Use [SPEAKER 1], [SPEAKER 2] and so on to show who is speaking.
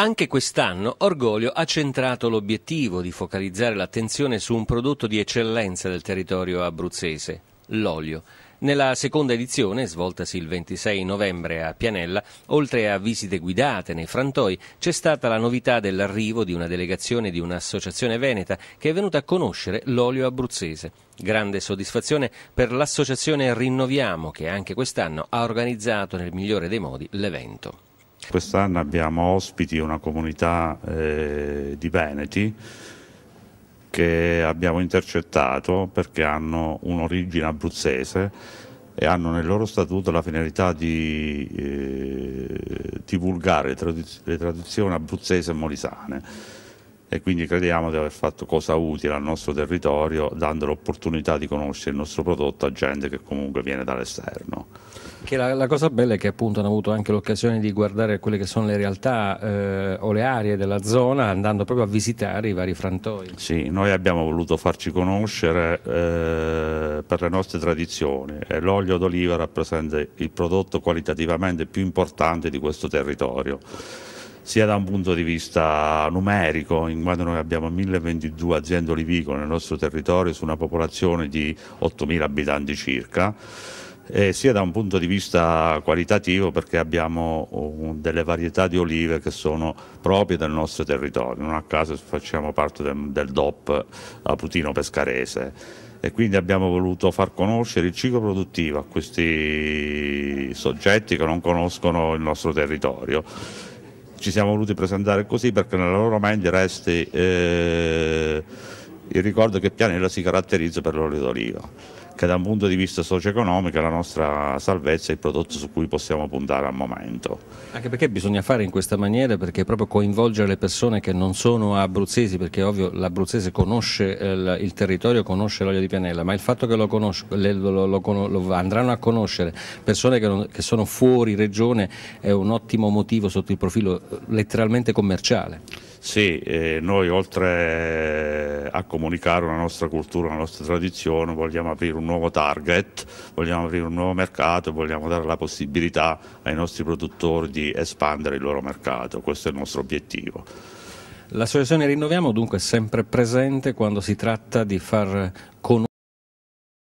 [SPEAKER 1] Anche quest'anno Orgoglio ha centrato l'obiettivo di focalizzare l'attenzione su un prodotto di eccellenza del territorio abruzzese, l'olio. Nella seconda edizione, svoltasi il 26 novembre a Pianella, oltre a visite guidate nei frantoi, c'è stata la novità dell'arrivo di una delegazione di un'associazione veneta che è venuta a conoscere l'olio abruzzese. Grande soddisfazione per l'associazione Rinnoviamo che anche quest'anno ha organizzato nel migliore dei modi l'evento.
[SPEAKER 2] Quest'anno abbiamo ospiti una comunità eh, di Veneti che abbiamo intercettato perché hanno un'origine abruzzese e hanno nel loro statuto la finalità di eh, divulgare le tradizioni abruzzese e molisane e quindi crediamo di aver fatto cosa utile al nostro territorio dando l'opportunità di conoscere il nostro prodotto a gente che comunque viene dall'esterno.
[SPEAKER 1] La, la, cosa bella è che appunto hanno avuto anche l'occasione di guardare quelle che sono le realtà eh, o le aree della zona andando proprio a visitare i vari frantoi.
[SPEAKER 2] Sì, noi abbiamo voluto farci conoscere eh, per le nostre tradizioni e l'olio d'oliva rappresenta il prodotto qualitativamente più importante di questo territorio sia da un punto di vista numerico, in quanto noi abbiamo 1022 aziende olivicole nel nostro territorio su una popolazione di 8.000 abitanti circa, sia da un punto di vista qualitativo perché abbiamo uh, delle varietà di olive che sono proprie del nostro territorio, non a caso facciamo parte del, del DOP Aputino uh, Pescarese e quindi abbiamo voluto far conoscere il ciclo produttivo a questi soggetti che non conoscono il nostro territorio ci siamo voluti presentare così perché nella loro mente resti eh, vi ricordo che Pianella si caratterizza per l'olio d'oliva, che da un punto di vista socio-economico è la nostra salvezza e il prodotto su cui possiamo puntare al momento.
[SPEAKER 1] Anche perché bisogna fare in questa maniera, perché proprio coinvolgere le persone che non sono abruzzesi, perché ovvio l'abruzzese conosce eh, il, territorio, conosce l'olio di Pianella, ma il fatto che lo, conosce, le, lo, lo, lo andranno a conoscere persone che, non, che sono fuori regione è un ottimo motivo sotto il profilo eh, letteralmente commerciale
[SPEAKER 2] se eh, noi oltre eh, a comunicare la nostra cultura, la nostra tradizione, vogliamo aprire un nuovo target, vogliamo aprire un nuovo mercato, vogliamo dare la possibilità ai nostri produttori di espandere il loro mercato, questo è il nostro obiettivo.
[SPEAKER 1] L'associazione Rinnoviamo dunque è sempre presente quando si tratta di far conoscere